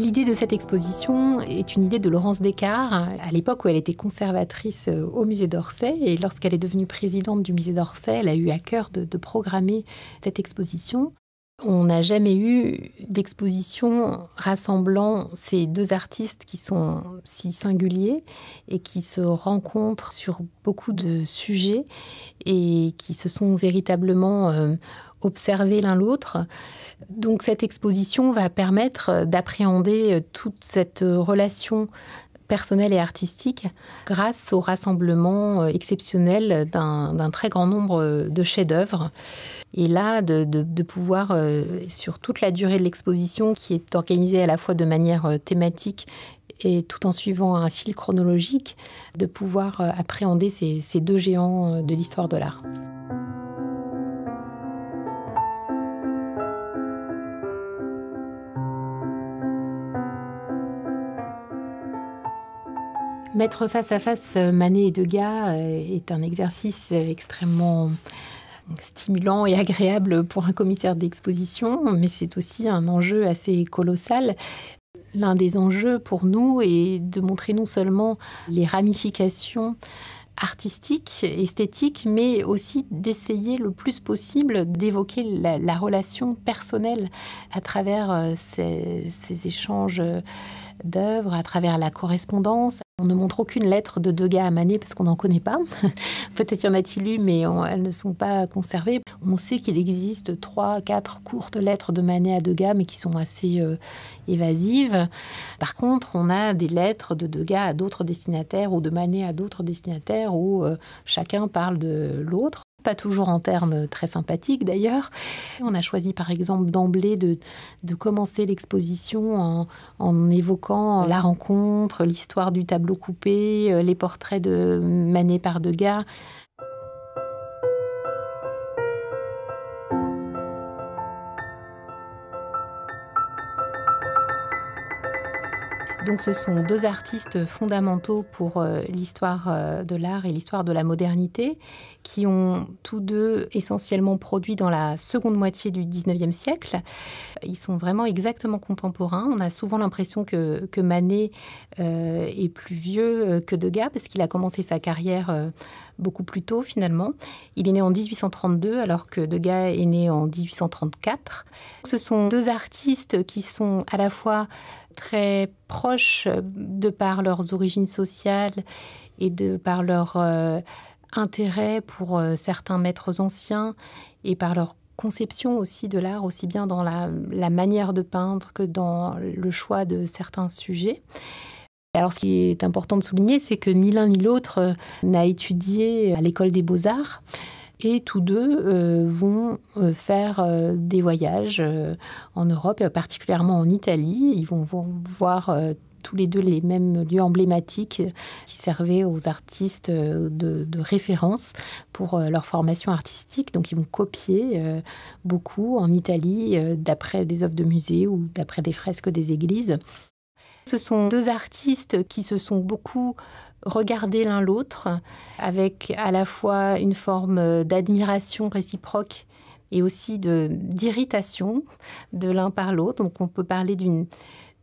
L'idée de cette exposition est une idée de Laurence Descartes, à l'époque où elle était conservatrice euh, au musée d'Orsay. Et lorsqu'elle est devenue présidente du musée d'Orsay, elle a eu à cœur de, programmer cette exposition. On n'a jamais eu d'exposition rassemblant ces deux artistes qui sont si singuliers et qui se rencontrent sur beaucoup de sujets et qui se sont véritablement... Euh, observer l'un l'autre. Donc cette exposition va permettre d'appréhender euh, toute cette euh, relation personnelle et artistique grâce au rassemblement euh, exceptionnel d'un très grand nombre de chefs-d'œuvre. Et là, de, pouvoir, sur toute la durée de l'exposition, qui est organisée à la fois de manière thématique et tout en suivant un fil chronologique, de pouvoir appréhender ces deux géants de l'histoire de l'art. Mettre face à face euh, Manet et Degas euh, est un exercice euh, extrêmement stimulant et agréable pour un commissaire d'exposition, mais c'est aussi un enjeu assez colossal. L'un des enjeux pour nous est de montrer non seulement les ramifications artistiques, esthétiques, mais aussi d'essayer le plus possible d'évoquer la, relation personnelle à travers ces échanges d'œuvres, à travers la correspondance. On ne montre aucune lettre de Degas à Manet parce qu'on n'en connaît pas. Peut-être y en a-t-il eu, mais elles ne sont pas conservées. On sait qu'il existe trois, quatre courtes lettres de Manet à Degas, mais qui sont assez euh, évasives. Par contre, on a des lettres de Degas à d'autres destinataires ou de Manet à d'autres destinataires où euh, chacun parle de l'autre pas toujours en termes très sympathiques d'ailleurs. On a choisi par exemple d'emblée de, commencer l'exposition en, en, évoquant la rencontre, l'histoire du tableau coupé, euh, les portraits de Manet par Degas. Donc ce sont deux artistes fondamentaux pour euh, l'histoire euh, de l'art et l'histoire de la modernité, qui ont tous deux essentiellement produit dans la seconde moitié du 19e siècle. Ils sont vraiment exactement contemporains. On a souvent l'impression que, Manet euh, est plus vieux que Degas, parce qu'il a commencé sa carrière beaucoup plus tôt finalement. Il est né en 1832, alors que Degas est né en 1834. Ce sont deux artistes qui sont à la fois très proches euh, de par leurs origines sociales et de par leur euh, intérêt pour euh, certains maîtres anciens et par leur conception aussi de l'art, aussi bien dans la, manière de peindre que dans le choix de certains sujets. Alors ce qui est important de souligner, c'est que ni l'un ni l'autre n'a étudié à l'école des beaux-arts et tous deux euh, vont euh, faire euh, des voyages en Europe, particulièrement en Italie. Ils vont, voir tous les deux les mêmes lieux emblématiques qui servaient aux artistes de, référence pour leur formation artistique. Donc ils vont copier beaucoup en Italie d'après des œuvres de musée ou d'après des fresques des églises. Ce sont deux artistes qui se sont beaucoup regarder l'un l'autre avec à la fois une forme euh, d'admiration réciproque et aussi d'irritation de, l'un par l'autre. Donc on peut parler d'une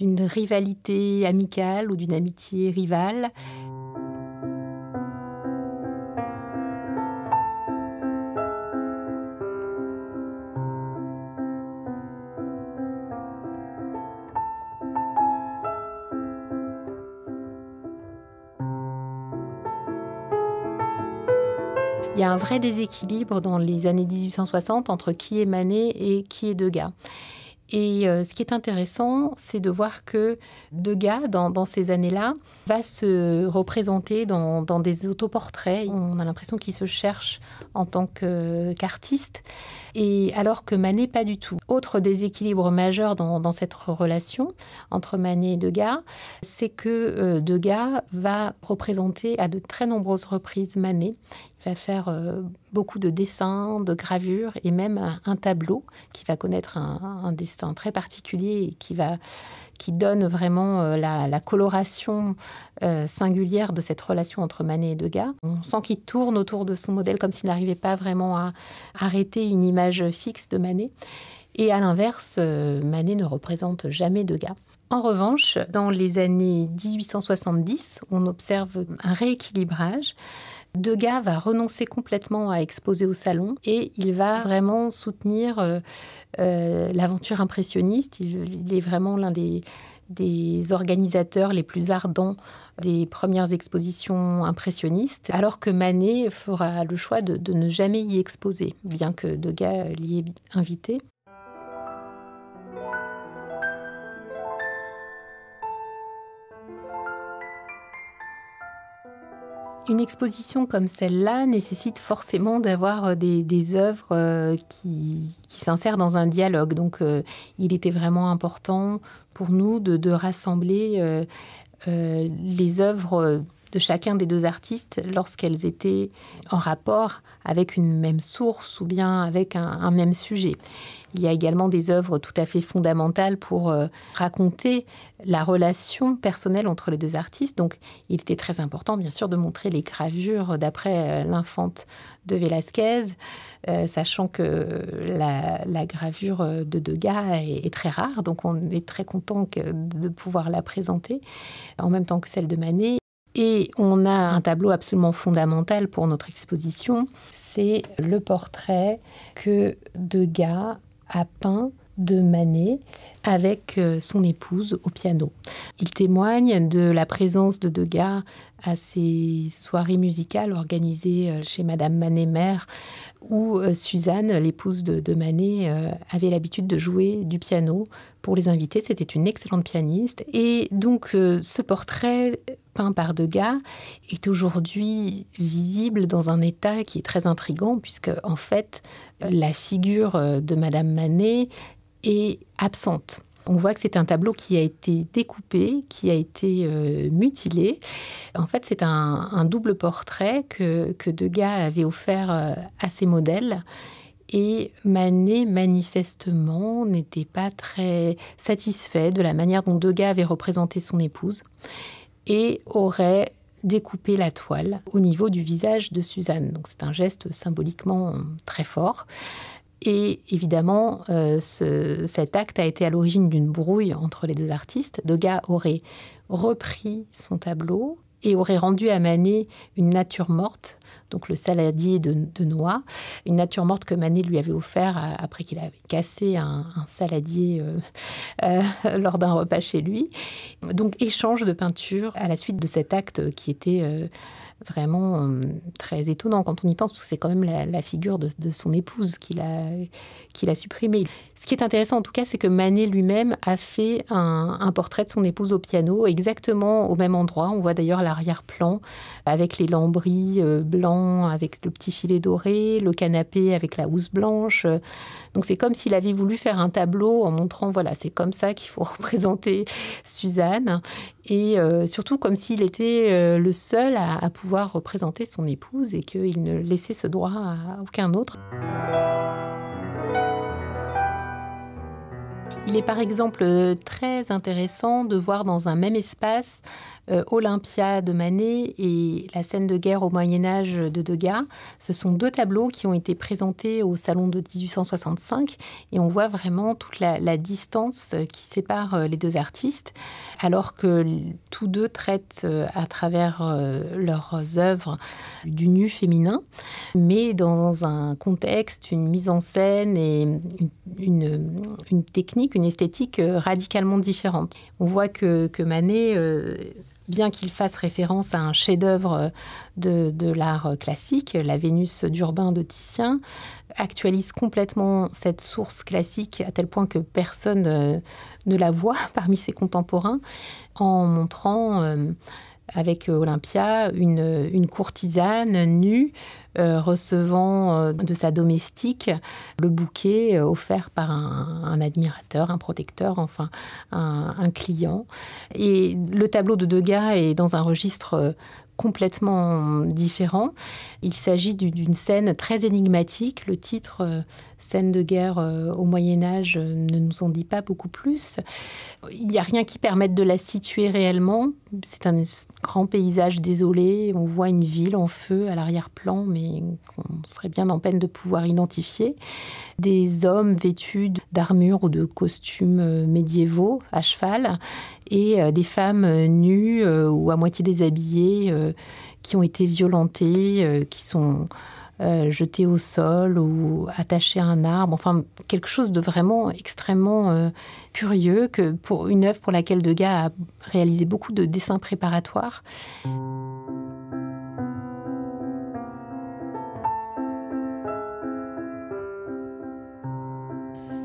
rivalité amicale ou d'une amitié rivale. il y a un vrai déséquilibre dans les années 1860 entre qui est Manet et qui est Degas. Et euh, ce qui est intéressant, c'est de voir que Degas, dans, dans ces années-là, va se représenter dans, des autoportraits. On a l'impression qu'il se cherche en tant qu'artiste, et alors que Manet, pas du tout. Autre déséquilibre majeur dans, cette relation entre Manet et Degas, c'est que euh, Degas va représenter à de très nombreuses reprises Manet. Il va faire euh, beaucoup de dessins, de gravures et même un, tableau qui va connaître un, un un particulier qui, va, qui donne vraiment euh, la, coloration euh, singulière de cette relation entre Manet et Degas. On sent qu'il tourne autour de son modèle comme s'il n'arrivait pas vraiment à arrêter une image fixe de Manet. Et à l'inverse, euh, Manet ne représente jamais Degas. En revanche, dans les années 1870, on observe un rééquilibrage Degas va renoncer complètement à exposer au salon et il va vraiment soutenir euh, euh, l'aventure impressionniste. Il, est vraiment l'un des, organisateurs les plus ardents des premières expositions impressionnistes, alors que Manet fera le choix de ne jamais y exposer, bien que Degas l'y ait invité. Une exposition comme celle-là nécessite forcément d'avoir euh, des, œuvres euh, qui, qui s'insèrent dans un dialogue. Donc euh, il était vraiment important pour nous de, de rassembler les œuvres de chacun des deux artistes lorsqu'elles étaient en rapport avec une même source ou bien avec un, même sujet. Il y a également des œuvres tout à fait fondamentales pour euh, raconter la relation personnelle entre les deux artistes. Donc il était très important, bien sûr, de montrer les gravures d'après euh, l'infante de Velázquez, euh, sachant que la, gravure de Degas est, très rare, donc on est très content de pouvoir la présenter, en même temps que celle de Manet. Et on a un tableau absolument fondamental pour notre exposition, c'est le portrait que Degas a peint de Manet avec euh, son épouse au piano. Il témoigne de la présence de Degas à ces soirées musicales organisées euh, chez Madame Manet-Mère, où euh, Suzanne, l'épouse de, de, Manet, avait l'habitude de jouer du piano pour les invités. C'était une excellente pianiste. Et donc, ce portrait peint par Degas, est aujourd'hui visible dans un état qui est très intrigant, puisque en fait, la figure euh, de Madame Manet est absente. On voit que c'est un tableau qui a été découpé, qui a été euh, mutilé. En fait, c'est un, double portrait que, que Degas avait offert euh, à ses modèles. Et Manet, manifestement, n'était pas très satisfait de la manière dont Degas avait représenté son épouse et aurait découpé la toile au niveau du visage de Suzanne. Donc c'est un geste symboliquement très fort. Et évidemment, euh, cet acte a été à l'origine d'une brouille entre les deux artistes. Degas aurait repris son tableau et aurait rendu à Manet une nature morte donc le saladier de, noix, une nature morte que Manet lui avait offert euh, après qu'il avait cassé un, saladier euh, euh, lors d'un repas chez lui. Donc échange de peinture à la suite de cet acte qui était vraiment euh, très étonnant quand on y pense, parce que c'est quand même la, figure de, son épouse qu'il a, qu'il a supprimée. Ce qui est intéressant en tout cas, c'est que Manet lui-même a fait un, portrait de son épouse au piano, exactement au même endroit. On voit d'ailleurs l'arrière-plan avec les lambris euh, blancs, avec le petit filet doré, le canapé avec la housse blanche. Donc c'est comme s'il avait voulu faire un tableau en montrant, voilà, c'est comme ça qu'il faut représenter Suzanne. Et euh, surtout comme s'il était le seul à pouvoir représenter son épouse et qu'il ne laissait ce droit à aucun autre. Il est par exemple euh, très intéressant de voir dans un même espace euh, Olympia de Manet et la scène de guerre au Moyen Âge de Degas. Ce sont deux tableaux qui ont été présentés au salon de 1865 et on voit vraiment toute la, distance euh, qui sépare les deux artistes, alors que tous deux traitent à travers leurs œuvres du nu féminin, mais dans un contexte, une mise en scène et une technique une esthétique euh, radicalement différente. On voit que, Manet euh, bien qu'il fasse référence à un chef-d'œuvre euh, de, de l'art classique, la Vénus d'Urbain de Titien, actualise complètement cette source classique à tel point que personne ne la voit parmi ses contemporains en montrant avec euh, Olympia euh, une, courtisane nue euh, recevant de sa domestique le bouquet offert par un, admirateur, un protecteur, enfin un, un, client. Et le tableau de Degas est dans un registre complètement différent. Il s'agit d'une scène très énigmatique. Le titre Scènes de guerre euh, au Moyen Âge euh, ne nous en dit pas beaucoup plus. Il n'y a rien qui permette de la situer réellement. C'est un grand paysage désolé. On voit une ville en feu à l'arrière-plan, mais qu'on serait bien en peine de pouvoir identifier. Des hommes vêtus d'armures ou de costumes euh, médiévaux à cheval et des femmes nues ou à moitié déshabillées qui ont été violentées, qui sont euh, jeté au sol ou attaché à un arbre, enfin quelque chose de vraiment extrêmement euh, curieux que pour une œuvre pour laquelle Degas a réalisé beaucoup de dessins préparatoires.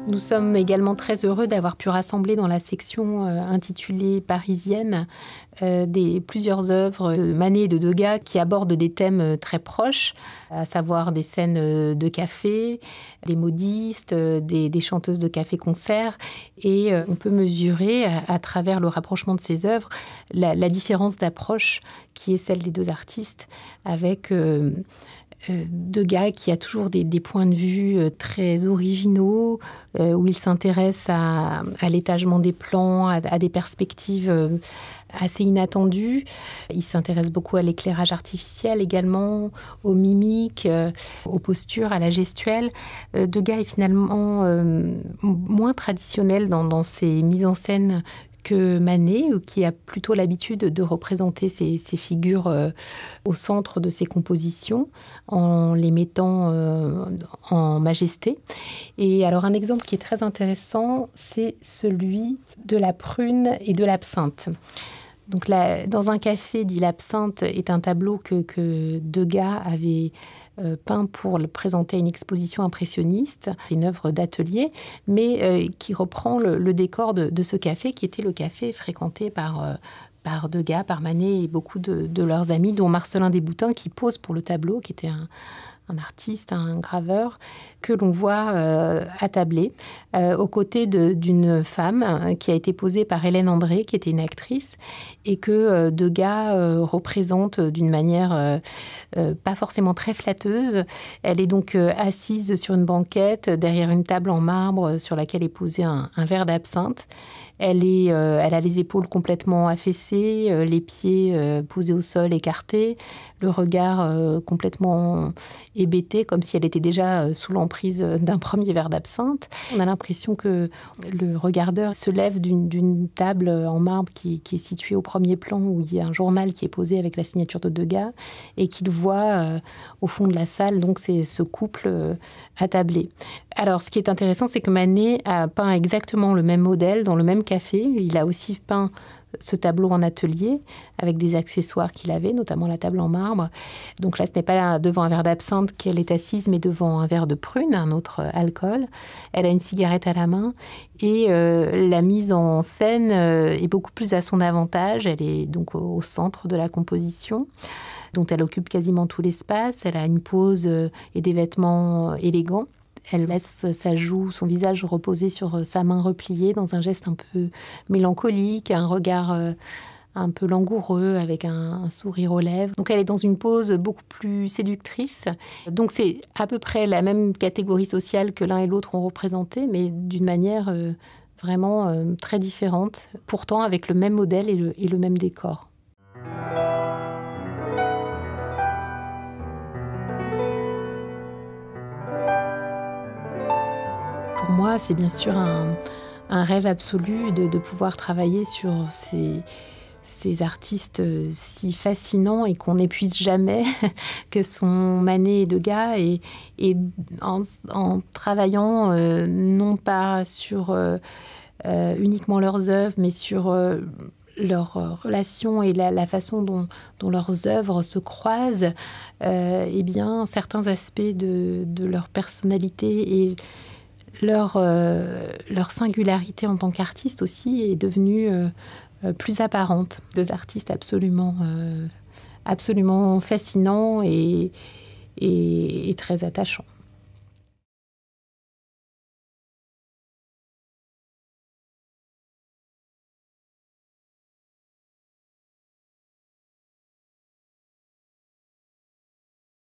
Nous sommes également très heureux d'avoir pu rassembler dans la section euh, intitulée Parisienne euh, des plusieurs œuvres de euh, Manet et de Degas qui abordent des thèmes très proches, à savoir des scènes de café, des modistes, des, chanteuses de café-concert. Et on peut mesurer, à, travers le rapprochement de ces œuvres, la, différence d'approche qui est celle des deux artistes, avec euh, de gars qui a toujours des, points de vue euh, très originaux, euh, où il s'intéresse à, l'étagement des plans, à, des perspectives assez inattendues. Il s'intéresse beaucoup à l'éclairage artificiel également, aux mimiques, aux postures, à la gestuelle. de gars est finalement moins traditionnel dans, dans, ses mises en scène Manet, euh, qui a plutôt l'habitude de représenter ces, figures euh, au centre de ses compositions, en les mettant euh, en majesté. Et alors un exemple qui est très intéressant, c'est celui de la prune et de l'absinthe. Donc là, dans un café, dit l'absinthe, est un tableau que, que Degas avait euh, peint pour présenter une exposition impressionniste. C'est une œuvre d'atelier, mais euh, qui reprend le, décor de, ce café qui était le café fréquenté par euh, par Degas, par Manet et beaucoup de, de, leurs amis, dont Marcelin Desboutins qui pose pour le tableau, qui était un, un artiste, un graveur, que l'on voit euh, attablé euh, aux côtés d'une femme euh, qui a été posée par Hélène André, qui était une actrice, et que Degas représente d'une manière pas forcément très flatteuse. Elle est donc assise sur une banquette, derrière une table en marbre sur laquelle est posé un, verre d'absinthe. Elle, est, elle a les épaules complètement affaissées, les pieds posés au sol écartés, le regard complètement hébétée, comme si elle était déjà euh, sous l'emprise euh, d'un premier verre d'absinthe. On a l'impression que le regardeur se lève d'une table euh, en marbre qui, est située au premier plan, où il y a un journal qui est posé avec la signature de Degas, et qu'il voit au fond de la salle, donc c'est ce couple à attablé. Alors, ce qui est intéressant, c'est que Manet a peint exactement le même modèle dans le même café. Il a aussi peint ce tableau en atelier avec des accessoires qu'il avait, notamment la table en marbre. Donc là, ce n'est pas devant un verre d'absinthe qu'elle est assise, mais devant un verre de prune, un autre euh, alcool. Elle a une cigarette à la main et euh, la mise en scène euh, est beaucoup plus à son avantage. Elle est donc au, au centre de la composition dont elle occupe quasiment tout l'espace. Elle a une pose et des vêtements élégants. Elle laisse sa joue, son visage reposer sur euh, sa main repliée dans un geste un peu mélancolique, un regard euh, un peu langoureux avec un, sourire aux lèvres. Donc elle est dans une pose beaucoup plus séductrice. Donc c'est à peu près la même catégorie sociale que l'un et l'autre ont représenté, mais d'une manière euh, vraiment très différente, pourtant avec le même modèle et le même décor. moi, c'est bien sûr un, rêve absolu de, pouvoir travailler sur ces, artistes euh, si fascinants et qu'on n'épuise jamais, que sont Manet et Degas, et, et en, travaillant euh, non pas sur euh, uniquement leurs œuvres, mais sur leur relation et la, façon dont, leurs œuvres se croisent, eh bien, certains aspects de, de leur personnalité et leur, euh, leur singularité en tant qu'artiste aussi est devenue euh, euh, plus apparente. Deux artistes absolument, absolument fascinants et, et très attachants.